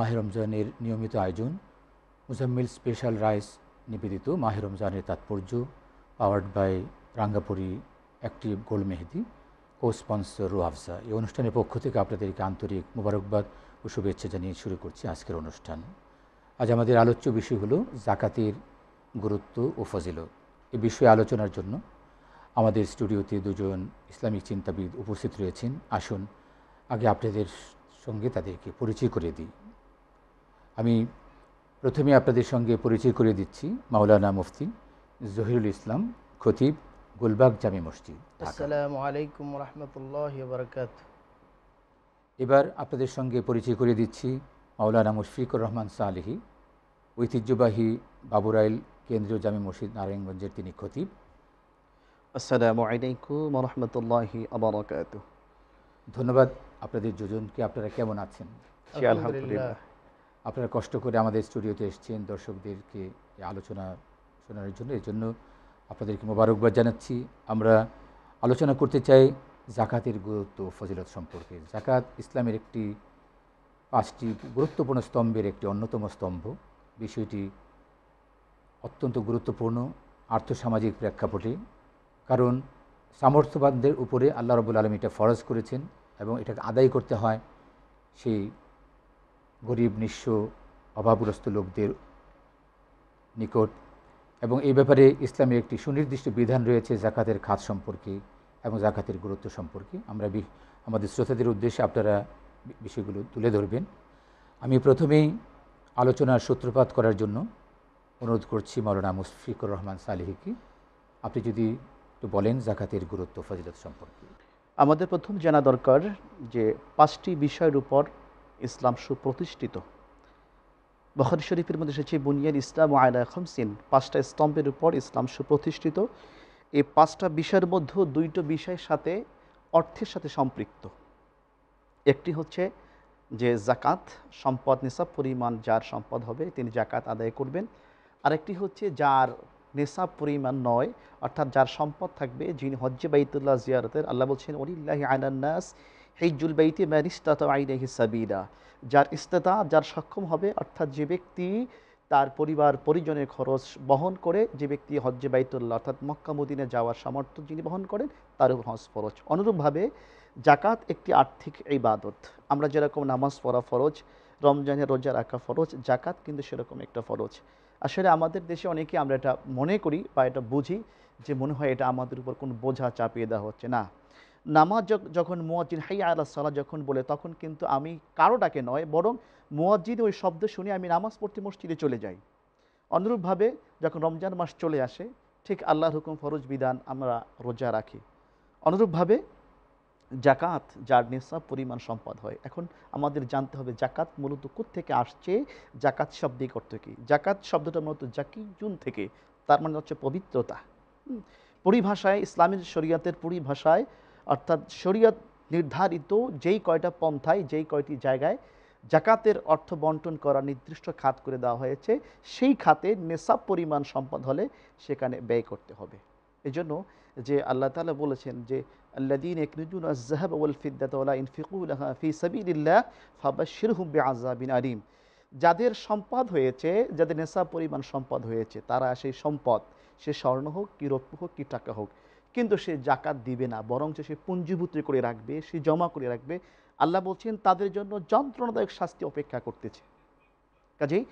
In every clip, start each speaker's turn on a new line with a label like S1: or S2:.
S1: মাহের রমজানের নিয়মিত আয়োজন মুজাম্মিল স্পেশাল রাইস নিবেদিত মাহের রমজানের তাৎপর্য powered by Rangapuri active gold Mehedi co sponsor Rooh Afza এই অনুষ্ঠানের পক্ষ থেকে আপনাদেরকে আন্তরিক মুবারকবাদ ও শুভেচ্ছা জানিয়ে শুরু করছি আজকের অনুষ্ঠান আজ আমাদের আলোচ্য বিষয় হলো জাকাতের গুরুত্ব ও ফজিলত এ বিষয়ে আলোচনার জন্য আমাদের স্টুডিওতে দুজন ইসলামিক চিন্তাবিদ উপস্থিত রয়েছেন আসুন আগে আপনাদের সঙ্গে তাদেরকে পরিচয় করে দিই আমি প্রথমে আপনাদের সঙ্গে পরিচয় করে দিচ্ছি মাওলানা মুফতি জহিরুল ইসলাম খতিব গুলবাগ জামি মসজিদ
S2: আসসালামু আলাইকুম রহমতুল্লাহ
S1: এবার আপনাদের সঙ্গে পরিচয় করে দিচ্ছি মাওলানা মুশফিকুর রহমান সালেহি ঐতিহ্যবাহী বাবুরাইল কেন্দ্রীয় জামি মসজিদ নারায়ণগঞ্জের তিনি খতিব ধন্যবাদ আপনাদের যোজনকে আপনারা কেমন আছেন আলহামদুলিল্লাহ আপনারা কষ্ট করে আমাদের স্টুডিওতে এসছেন দর্শকদেরকে আলোচনা শোনানোর জন্য এর জন্য আপনাদেরকে মোবারকবাদ জানাচ্ছি আমরা আলোচনা করতে চাই জাকাতের গুরুত্ব ফজিলত সম্পর্কে জাকাত ইসলামের একটি পাঁচটি গুরুত্বপূর্ণ স্তম্ভের একটি অন্যতম স্তম্ভ বিষয়টি অত্যন্ত গুরুত্বপূর্ণ আর্থসামাজিক প্রেক্ষাপটে কারণ সামর্থ্যবানদের উপরে আল্লাহ রবুল আলম এটা ফরজ করেছেন এবং এটাকে আদায় করতে হয় সেই গরিব নিঃস্ব অভাবগ্রস্ত লোকদের নিকট এবং এই ব্যাপারে ইসলামের একটি সুনির্দিষ্ট বিধান রয়েছে জাকাতের খাত সম্পর্কে এবং জাকাতের গুরুত্ব সম্পর্কে আমরা আমাদের শ্রোতাদের উদ্দেশ্যে আপনারা বিষয়গুলো তুলে ধরবেন আমি প্রথমেই আলোচনার সূত্রপাত করার জন্য অনুরোধ করছি মৌলানা মুশফিকুর রহমান সালেহিকে আপনি যদি একটু বলেন জাকাতের গুরুত্ব ফজিলত সম্পর্কে আমাদের প্রথম জানা দরকার যে পাঁচটি বিষয়ের উপর
S3: ইসলাম সুপ্রতিষ্ঠিত বখারি শরীফের মধ্যে এসেছে বুনিয়াদ ইসলাম আয়লা খামসিন পাঁচটা স্তম্ভের উপর ইসলাম সুপ্রতিষ্ঠিত এই পাঁচটা বিষয়ের মধ্যে দুইটো বিষয়ের সাথে অর্থের সাথে সম্পৃক্ত একটি হচ্ছে যে জাকাত সম্পদ নিসাব পরিমাণ যার সম্পদ হবে তিনি জাকাত আদায় করবেন আরেকটি হচ্ছে যার নিসাব পরিমাণ নয় অর্থাৎ যার সম্পদ থাকবে যিনি হজ্জে বাইতুল্লাহ জিয়ারতের আল্লাহ বলছেন অলিল্লাহ আয়নান্নাস বাইতি ম্যান ইস্তাত আইনেহি সাবিরা যার ইস্তাত যার সক্ষম হবে অর্থাৎ যে ব্যক্তি তার পরিবার পরিজনের খরচ বহন করে যে ব্যক্তি হজ্জে বাইতুল্লাহ অর্থাৎ মক্কামুদ্দিনে যাওয়ার সামর্থ্য যিনি বহন করেন তার উপর হজ ফরজ অনুরূপভাবে জাকাত একটি আর্থিক ইবাদত আমরা যেরকম নামাজ পড়া ফরজ রমজানের রোজা রাখা ফরজ জাকাত কিন্তু সেরকম একটা ফরজ আসলে আমাদের দেশে অনেকে আমরা এটা মনে করি বা এটা বুঝি যে মনে হয় এটা আমাদের উপর কোনো বোঝা চাপিয়ে দেওয়া হচ্ছে না নামাজ যখন মুয়াজ্জিন হাই আলা সালা যখন বলে তখন কিন্তু আমি কারো ডাকে নয় বরং মুয়াজ্জিন ওই শব্দ শুনে আমি নামাজ পড়তে মসজিদে চলে যাই অনুরূপভাবে যখন রমজান মাস চলে আসে ঠিক আল্লাহর হুকুম ফরজ বিধান আমরা রোজা রাখি অনুরূপভাবে জাকাত যার নিঃসাব পরিমাণ সম্পদ হয় এখন আমাদের জানতে হবে জাকাত মূলত থেকে আসছে জাকাত শব্দের করতে কি জাকাত শব্দটা মূলত জাকি জুন থেকে তার মানে হচ্ছে পবিত্রতা পরিভাষায় ইসলামের শরিয়াতের পরিভাষায় অর্থাৎ শরীয়ত নির্ধারিত যেই কয়টা পন্থায় যেই কয়টি জায়গায় জাকাতের অর্থ বন্টন করা নির্দিষ্ট খাত করে দেওয়া হয়েছে সেই খাতে নেশাব পরিমাণ সম্পদ হলে সেখানে ব্যয় করতে হবে এজন্য যে আল্লাহ তালা বলেছেন যে আল্লাদিন একনুজুন আজাহাব ওল ফিদ্দাতলা ইনফিকুল্লাহ ফি সাবিল্লাহ ফাবা যাদের সম্পদ হয়েছে যাদের নেশা পরিমাণ সম্পদ হয়েছে তারা সেই সম্পদ সে স্বর্ণ হোক কি রৌপ্য হোক কি টাকা হোক কিন্তু সে জাকাত দিবে না বরঞ্চ সে পুঞ্জীভূত করে রাখবে সে জমা করে রাখবে আল্লাহ বলছেন তাদের জন্য যন্ত্রণাদায়ক শাস্তি অপেক্ষা করতেছে কাজেই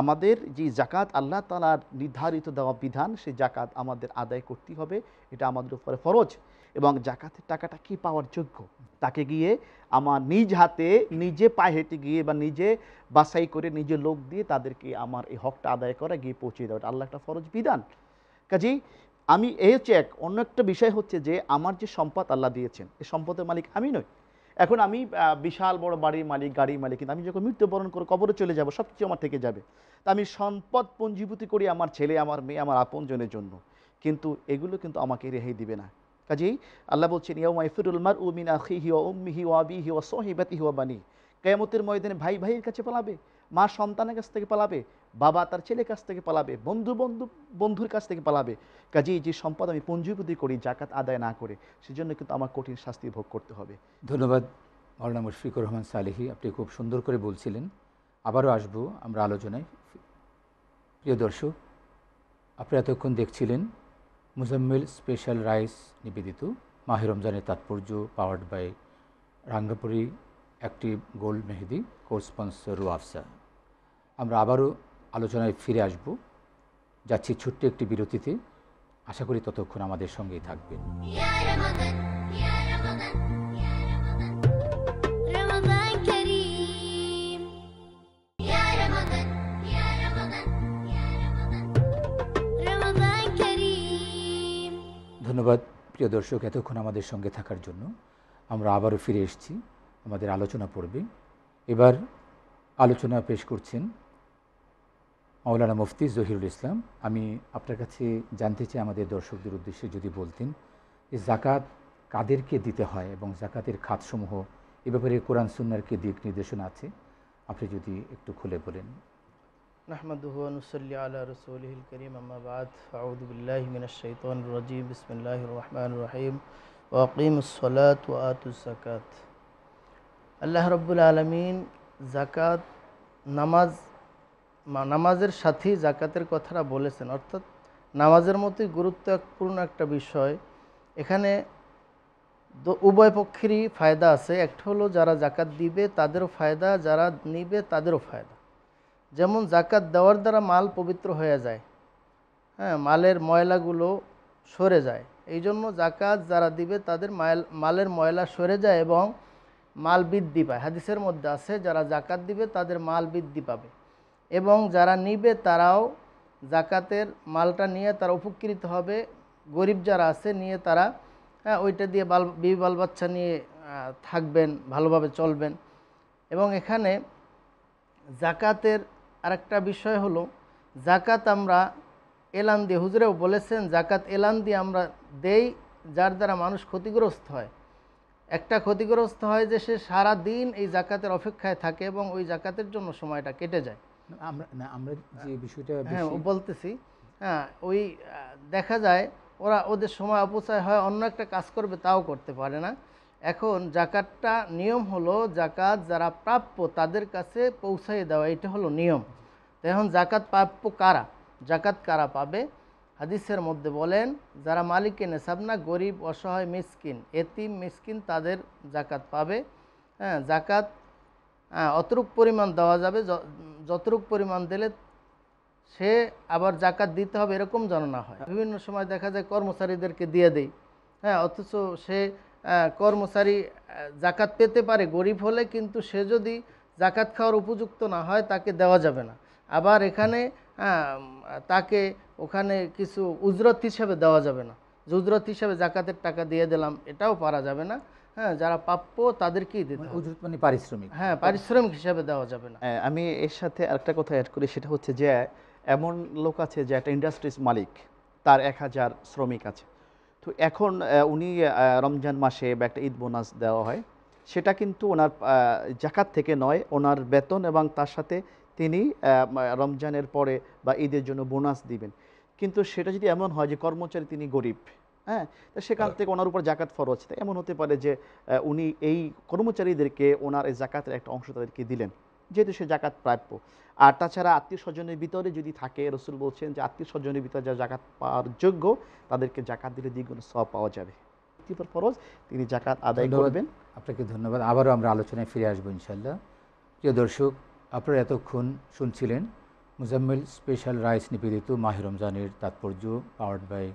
S3: আমাদের যে জাকাত আল্লাহ তালার নির্ধারিত দেওয়া বিধান সে জাকাত আমাদের আদায় করতেই হবে এটা আমাদের উপরে ফরজ এবং জাকাতের টাকাটা কি পাওয়ার যোগ্য তাকে গিয়ে আমার নিজ হাতে নিজে পায়ে হেঁটে গিয়ে বা নিজে বাসাই করে নিজে লোক দিয়ে তাদেরকে আমার এই হকটা আদায় করা গিয়ে পৌঁছে দেওয়া আল্লাহ একটা ফরজ বিধান কাজেই আমি এ হচ্ছে এক অন্য একটা বিষয় হচ্ছে যে আমার যে সম্পদ আল্লাহ দিয়েছেন এই সম্পদের মালিক আমি নই এখন আমি বিশাল বড় বাড়ির মালিক গাড়ির মালিক কিন্তু আমি যখন মৃত্যুবরণ করে কবরে চলে যাব সব কিছু আমার থেকে যাবে তা আমি সম্পদ পঞ্জীভূতি করি আমার ছেলে আমার মেয়ে আমার আপনজনের জন্য কিন্তু এগুলো কিন্তু আমাকে রেহাই দিবে না কাজেই আল্লাহ বলছেন মাইফিরুল মার উমিন হি ও উম্মিহি ও আবিহি ও হি ও বানি কেয়ামতের ময়দানে ভাই ভাইয়ের কাছে পালাবে মা সন্তানের কাছ থেকে পালাবে বাবা তার ছেলের কাছ থেকে পালাবে বন্ধু বন্ধু বন্ধুর কাছ থেকে পালাবে কাজেই যে সম্পদ আমি পুঞ্জিপুতি করি জাকাত আদায় না করে সেজন্য কিন্তু আমার কঠিন শাস্তি ভোগ করতে হবে
S1: ধন্যবাদ মৌলানা মুশফিকুর রহমান সালেহি আপনি খুব সুন্দর করে বলছিলেন আবারও আসব আমরা আলোচনায় প্রিয় দর্শক আপনি এতক্ষণ দেখছিলেন মুজাম্মেল স্পেশাল রাইস নিবেদিত মাহে রমজানের তাৎপর্য পাওয়ার্ড বাই রাঙ্গাপুরী একটি গোল্ড মেহেদি কোর্স স্পন্সর আমরা আবারও আলোচনায় ফিরে আসব যাচ্ছি ছোট্ট একটি বিরতিতে আশা করি ততক্ষণ আমাদের সঙ্গেই থাকবেন ধন্যবাদ প্রিয় দর্শক এতক্ষণ আমাদের সঙ্গে থাকার জন্য আমরা আবারও ফিরে এসেছি আমাদের আলোচনা পড়বে এবার আলোচনা পেশ করছেন মৌলানা মুফতি জহিরুল ইসলাম আমি আপনার কাছে জানতে চাই আমাদের দর্শকদের উদ্দেশ্যে যদি বলতেন যে জাকাত কাদেরকে দিতে হয় এবং জাকাতের খাতসমূহ এ ব্যাপারে কোরআন সুন্নার কি দিক নির্দেশনা আছে আপনি যদি একটু খুলে বলেন
S2: নাহমাদুহু করিম আম্মাবাদ রহিম ওয়াকিমুস সালাত জাকাত আল্লাহ রব্বুল আলমিন জাকাত নামাজ নামাজের সাথেই জাকাতের কথাটা বলেছেন অর্থাৎ নামাজের মতোই গুরুত্বপূর্ণ একটা বিষয় এখানে উভয় পক্ষেরই ফায়দা আছে একটা হলো যারা জাকাত দিবে তাদেরও ফায়দা যারা নিবে তাদেরও ফায়দা যেমন জাকাত দেওয়ার দ্বারা মাল পবিত্র হয়ে যায় হ্যাঁ মালের ময়লাগুলো সরে যায় এই জন্য জাকাত যারা দিবে তাদের মাল মালের ময়লা সরে যায় এবং মাল বৃদ্ধি পায় হাদিসের মধ্যে আছে যারা জাকাত দিবে তাদের মাল বৃদ্ধি পাবে এবং যারা নিবে তারাও জাকাতের মালটা নিয়ে তারা উপকৃত হবে গরিব যারা আছে নিয়ে তারা হ্যাঁ ওইটা দিয়ে বাল বিবি বাল বাচ্চা নিয়ে থাকবেন ভালোভাবে চলবেন এবং এখানে জাকাতের আরেকটা বিষয় হলো জাকাত আমরা এলান দিয়ে হুজুরেও বলেছেন জাকাত এলান দিয়ে আমরা দেই যার দ্বারা মানুষ ক্ষতিগ্রস্ত হয় একটা ক্ষতিগ্রস্ত হয় যে সে সারা দিন এই জাকাতের অপেক্ষায় থাকে এবং ওই জাকাতের জন্য সময়টা কেটে যায় আমরা না আমরা যে
S1: হ্যাঁ, বিষয়টা হ্যাঁ
S2: বলতেছি হ্যাঁ ওই দেখা যায় ওরা ওদের সময় অপচয় হয় অন্য একটা কাজ করবে তাও করতে পারে না এখন জাকাতটা নিয়ম হলো জাকাত যারা প্রাপ্য তাদের কাছে পৌঁছাই দেওয়া এটা হলো নিয়ম তো এখন জাকাত প্রাপ্য কারা জাকাত কারা পাবে হাদিসের মধ্যে বলেন যারা মালিককে নেশাব না গরিব অসহায় মিসকিন এতিম মিসকিন তাদের জাকাত পাবে হ্যাঁ জাকাত হ্যাঁ, অতরূপ পরিমাণ দেওয়া যাবে যতটুক পরিমাণ দিলে সে আবার জাকাত দিতে হবে এরকম যেন না হয় বিভিন্ন সময় দেখা যায় কর্মচারীদেরকে দিয়ে দেই হ্যাঁ অথচ সে কর্মচারী জাকাত পেতে পারে গরিব হলে কিন্তু সে যদি জাকাত খাওয়ার উপযুক্ত না হয় তাকে দেওয়া যাবে না আবার এখানে হ্যাঁ, তাকে ওখানে কিছু উজরত হিসাবে দেওয়া যাবে না উজরত হিসাবে জাকাতের টাকা দিয়ে দিলাম এটাও পারা যাবে না হ্যাঁ যারা প্রাপ্য তাদেরকেই দিতে মানে উজরত মানে
S1: পারিশ্রমিক হ্যাঁ
S2: পারিশ্রমিক হিসাবে দেওয়া যাবে না
S3: আমি এর সাথে আরেকটা কথা অ্যাড করি সেটা হচ্ছে যে এমন লোক আছে যে একটা ইন্ডাস্ট্রিজ মালিক তার এক হাজার শ্রমিক আছে তো এখন উনি রমজান মাসে বা একটা ঈদ বোনাস দেওয়া হয় সেটা কিন্তু ওনার জাকাত থেকে নয় ওনার বেতন এবং তার সাথে তিনি রমজানের পরে বা ঈদের জন্য বোনাস দিবেন কিন্তু সেটা যদি এমন হয় যে কর্মচারী তিনি গরিব হ্যাঁ সেখান হ্যাঁ। থেকে ওনার উপর জাকাত ফরজ এমন হতে পারে যে উনি এই কর্মচারীদেরকে ওনার এই জাকাতের একটা অংশ তাদেরকে দিলেন যেহেতু সে জাকাত প্রাপ্য আর তাছাড়া আত্মীয় স্বজনের ভিতরে যদি থাকে রসুল বলছেন যে আত্মীয় স্বজনের ভিতরে যা জাকাত পাওয়ার যোগ্য তাদেরকে জাকাত দিলে দ্বিগুণ সব পাওয়া যাবে ফরজ
S1: তিনি জাকাত আদায় করবেন আপনাকে ধন্যবাদ আবারও আমরা আলোচনায় ফিরে আসবো ইনশাল্লাহ প্রিয় দর্শক আপনারা এতক্ষণ শুনছিলেন মুজাম্মেল স্পেশাল রাইস নিবেদিত মাহির রমজানের তাৎপর্য powered by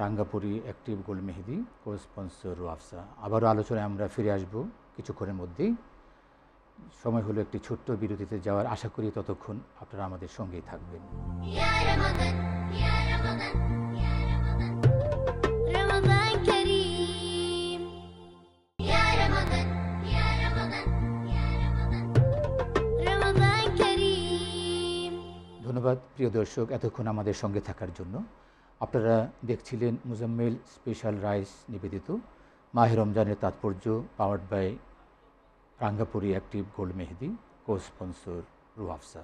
S1: Rangapuri active gold Mehedi cosponsor Roohafza আবারও আলোচনায় আমরা ফিরে আসব কিছুক্ষণের মধ্যেই সময় হলো একটি ছোট্ট বিরতিতে যাওয়ার আশা করি ততক্ষণ আপনারা আমাদের সঙ্গেই থাকবেন ধন্যবাদ প্রিয় দর্শক এতক্ষণ আমাদের সঙ্গে থাকার জন্য আপনারা দেখছিলেন মুজাম্মেল স্পেশাল রাইস নিবেদিত মাহের রমজানের তাৎপর্য powered by Rangapuri active gold Mehedi co sponsor Roohafza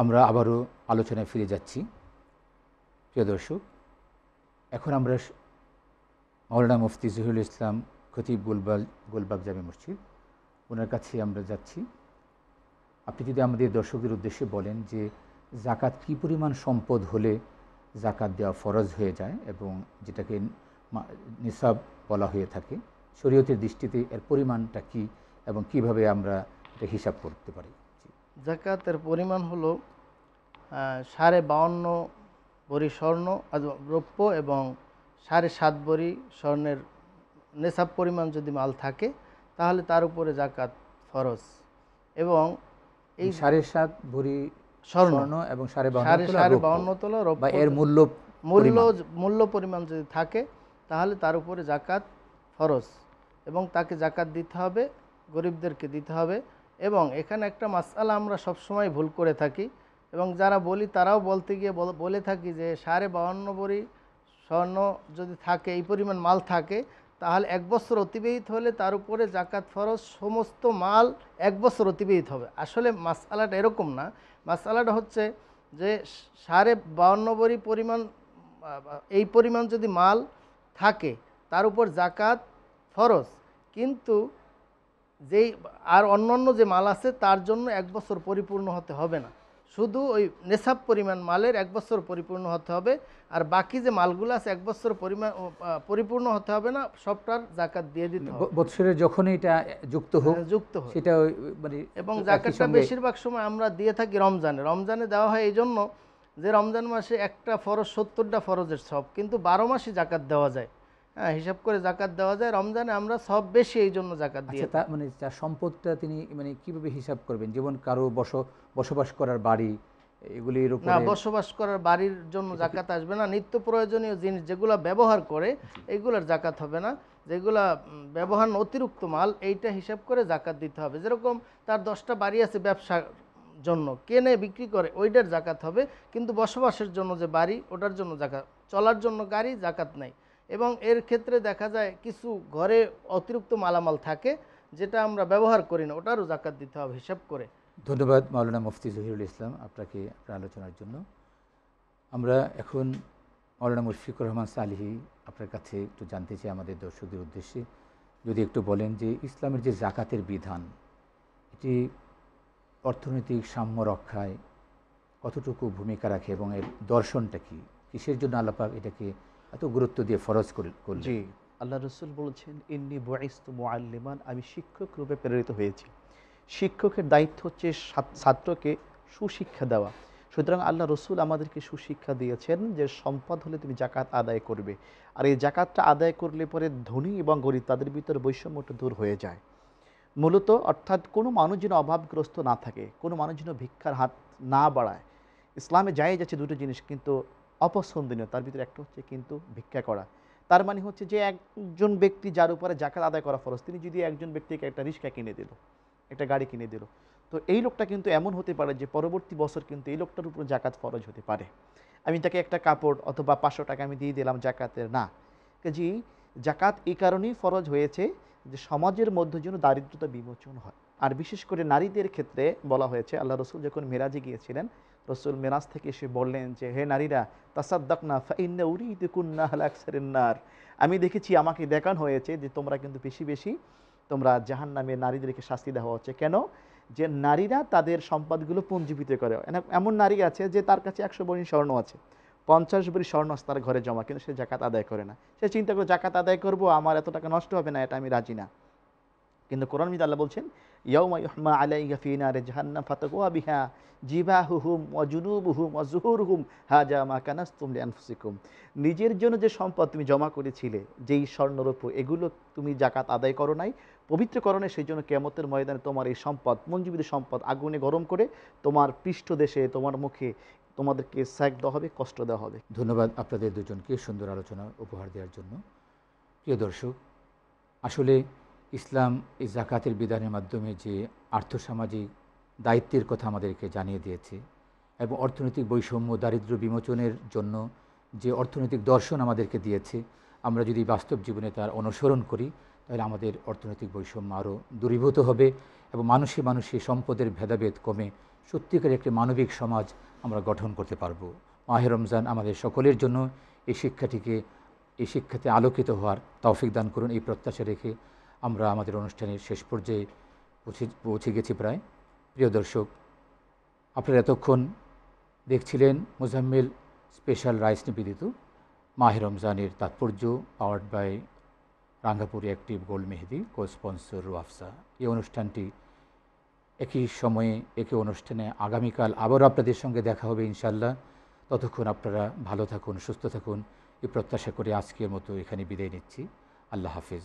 S1: আমরা আবারও আলোচনায় ফিরে যাচ্ছি প্রিয় দর্শক এখন আমরা মৌলানা মুফতি জহিরুল ইসলাম খতিব গুলবাল গোলবাগ জামে মসজিদ ওনার কাছে আমরা যাচ্ছি আপনি যদি আমাদের দর্শকদের উদ্দেশ্যে বলেন যে জাকাত কি পরিমাণ সম্পদ হলে জাকাত দেওয়া ফরজ হয়ে যায় এবং যেটাকে নিসাব বলা হয়ে থাকে শরীয়তের দৃষ্টিতে এর পরিমাণটা কি এবং কিভাবে আমরা এটা হিসাব করতে পারি
S2: জাকাতের পরিমাণ হলো সাড়ে বাউন্ন বড়ি স্বর্ণ রৌপ্য এবং সাড়ে সাত বড়ি স্বর্ণের নেশাব পরিমাণ যদি মাল থাকে তাহলে তার উপরে জাকাত ফরজ এবং এই সাড়ে
S1: সাত ভরি স্বর্ণ এবং সাড়ে সাড়ে বাউন্ন
S2: তোলা বা এর মূল্য মূল্য মূল্য পরিমাণ যদি থাকে তাহলে তার উপরে জাকাত ফরজ এবং তাকে জাকাত দিতে হবে গরিবদেরকে দিতে হবে এবং এখানে একটা মাসালা আমরা সবসময় ভুল করে থাকি এবং যারা বলি তারাও বলতে গিয়ে বলে থাকি যে সাড়ে বাউন্ন ভরি স্বর্ণ যদি থাকে এই পরিমাণ মাল থাকে তাহলে এক বছর অতিবাহিত হলে তার উপরে জাকাত ফরজ সমস্ত মাল এক বছর অতিবাহিত হবে আসলে মাসালাটা এরকম না মাসালাটা হচ্ছে যে সাড়ে বাউন্ন পরিমাণ এই পরিমাণ যদি মাল থাকে তার উপর জাকাত ফরজ কিন্তু যেই আর অন্যান্য যে মাল আছে তার জন্য এক বছর পরিপূর্ণ হতে হবে না শুধু ওই নেশাব পরিমাণ মালের এক বছর পরিপূর্ণ হতে হবে আর বাকি যে মালগুলো আছে এক বছর পরিমাণ পরিপূর্ণ হতে হবে না সবটার জাকাত দিয়ে দিতে হবে
S1: বৎসরে যখন এটা যুক্ত হোক হ্যাঁ, যুক্ত হোক সেটা মানে এবং জাকাতটা বেশিরভাগ
S2: সময় আমরা দিয়ে থাকি রমজানে রমজানে দেওয়া হয় এই জন্য যে রমজান মাসে একটা ফরজ সত্তরটা ফরজের সব কিন্তু বারো মাসে জাকাত দেওয়া যায় হ্যাঁ হিসাব করে জাকাত দেওয়া যায় রমজানে আমরা সব বেশি এই জন্য জাকাত আচ্ছা, দিয়ে
S1: তা মানে তার সম্পদটা তিনি মানে কিভাবে হিসাব করবেন যেমন কারো বস বসবাস করার বাড়ি এগুলির উপরে না বসবাস করার বাড়ির
S2: জন্য জাকাত আসবে না নিত্য প্রয়োজনীয় জিনিস যেগুলো ব্যবহার করে এগুলোর জাকাত হবে না যেগুলা ব্যবহার অতিরিক্ত মাল এইটা হিসাব করে জাকাত দিতে হবে যেরকম তার দশটা বাড়ি আছে ব্যবসা জন্য কেনে বিক্রি করে ওইটার জাকাত হবে কিন্তু বসবাসের জন্য যে বাড়ি ওটার জন্য জাকাত চলার জন্য গাড়ি জাকাত নাই এবং এর ক্ষেত্রে দেখা যায় কিছু ঘরে অতিরিক্ত মালামাল থাকে যেটা আমরা ব্যবহার করি না ওটারও জাকাত দিতে হবে হিসাব করে
S1: ধন্যবাদ মাওলানা মুফতি জহিরুল ইসলাম আপনাকে আপনার আলোচনার জন্য আমরা এখন মাওলানা মুশফিকুর রহমান সালিহি আপনার কাছে একটু জানতে চাই আমাদের দর্শকদের উদ্দেশ্যে যদি একটু বলেন যে ইসলামের যে জাকাতের বিধান এটি অর্থনৈতিক সাম্য রক্ষায় কতটুকু ভূমিকা রাখে এবং এর দর্শনটা কী কিসের জন্য আল্লাপাক এটাকে এত গুরুত্ব দিয়ে ফরজ করলেন জি আল্লাহ রসুল বলছেন ইন্নি বয়স্তু মোয়াল্লিমান আমি শিক্ষক রূপে প্রেরিত হয়েছি শিক্ষকের
S3: দায়িত্ব হচ্ছে ছাত্রকে সুশিক্ষা দেওয়া সুতরাং আল্লাহ রসুল আমাদেরকে সুশিক্ষা দিয়েছেন যে সম্পদ হলে তুমি জাকাত আদায় করবে আর এই জাকাতটা আদায় করলে পরে ধনী এবং গরিব তাদের ভিতরে বৈষম্যটা দূর হয়ে যায় মূলত অর্থাৎ কোনো মানুষ যেন অভাবগ্রস্ত না থাকে কোনো মানুষ যেন ভিক্ষার হাত না বাড়ায় ইসলামে যাই যাচ্ছে দুটো জিনিস কিন্তু অপছন্দনীয় তার ভিতরে একটা হচ্ছে কিন্তু ভিক্ষা করা তার মানে হচ্ছে যে একজন ব্যক্তি যার উপরে জাকাত আদায় করা ফরজ তিনি যদি একজন ব্যক্তিকে একটা রিক্সা কিনে দিল একটা গাড়ি কিনে দিল তো এই লোকটা কিন্তু এমন হতে পারে যে পরবর্তী বছর কিন্তু এই লোকটার উপর জাকাত ফরজ হতে পারে আমি তাকে একটা কাপড় অথবা পাঁচশো টাকা আমি দিয়ে দিলাম জাকাতের না জি জাকাত এই কারণেই ফরজ হয়েছে যে সমাজের মধ্যে যেন দারিদ্রতা বিমোচন হয় আর বিশেষ করে নারীদের ক্ষেত্রে বলা হয়েছে আল্লাহ রসুল যখন মেরাজে গিয়েছিলেন রসুল মেরাজ থেকে এসে বললেন যে হে নারীরা তাসাদ্দাকনা ফাইন্না উরিদ কুন্না হালাকসারিন্নার আমি দেখেছি আমাকে দেখান হয়েছে যে তোমরা কিন্তু বেশি বেশি তোমরা জাহান নামে নারীদেরকে শাস্তি দেওয়া হচ্ছে কেন যে নারীরা তাদের সম্পদগুলো পুঞ্জীবিত করে এমন নারী আছে যে তার কাছে একশো বরি স্বর্ণ আছে পঞ্চাশ বরি স্বর্ণ তার ঘরে জমা কিন্তু সে জাকাত আদায় করে না সে চিন্তা করে জাকাত আদায় করবো আমার এত টাকা নষ্ট হবে না এটা আমি রাজি না কিন্তু কোরআন মিদ বলছেন ইয়ৌমা ইহমা আলাই গফিনা রে জাহান্নাম ফাতকুয়া বিহা জিবাহুহুম অজুনুবহুম অজুহুরহুম হাজা মা কানাস্তুম আনফুসিকুম নিজের জন্য যে সম্পদ তুমি জমা করেছিলে যেই স্বর্ণরূপ এগুলো তুমি জাকাত আদায় করো নাই পবিত্রকরণে সেই জন্য কেমতের ময়দানে তোমার এই সম্পদ মঞ্জুবিদের সম্পদ আগুনে গরম করে তোমার পৃষ্ঠ দেশে তোমার মুখে তোমাদেরকে স্যাক দেওয়া হবে কষ্ট
S1: দেওয়া হবে ধন্যবাদ আপনাদের দুজনকে সুন্দর আলোচনা উপহার দেওয়ার জন্য প্রিয় দর্শক আসলে ইসলাম এই জাকাতের বিধানের মাধ্যমে যে আর্থসামাজিক দায়িত্বের কথা আমাদেরকে জানিয়ে দিয়েছে এবং অর্থনৈতিক বৈষম্য দারিদ্র বিমোচনের জন্য যে অর্থনৈতিক দর্শন আমাদেরকে দিয়েছে আমরা যদি বাস্তব জীবনে তার অনুসরণ করি তাহলে আমাদের অর্থনৈতিক বৈষম্য আরও দূরীভূত হবে এবং মানুষে মানুষে সম্পদের ভেদাভেদ কমে সত্যিকার একটি মানবিক সমাজ আমরা গঠন করতে পারব মাহে রমজান আমাদের সকলের জন্য এই শিক্ষাটিকে এই শিক্ষাতে আলোকিত হওয়ার তৌফিক দান করুন এই প্রত্যাশা রেখে আমরা আমাদের অনুষ্ঠানের শেষ পর্যায়ে পৌঁছে পৌঁছে গেছি প্রায় প্রিয় দর্শক আপনারা এতক্ষণ দেখছিলেন মোজাম্মেল স্পেশাল রাইস নিবেদিত মাহে রমজানের তাৎপর্য powered by Rangapuri active gold Mehedi co sponsor Roohafza এই অনুষ্ঠানটি একই সময়ে একই অনুষ্ঠানে আগামীকাল আবারও আপনাদের সঙ্গে দেখা হবে ইনশাল্লাহ ততক্ষণ আপনারা ভালো থাকুন সুস্থ থাকুন এই প্রত্যাশা করে আজকের মতো এখানে বিদায় নিচ্ছি আল্লাহ হাফিজ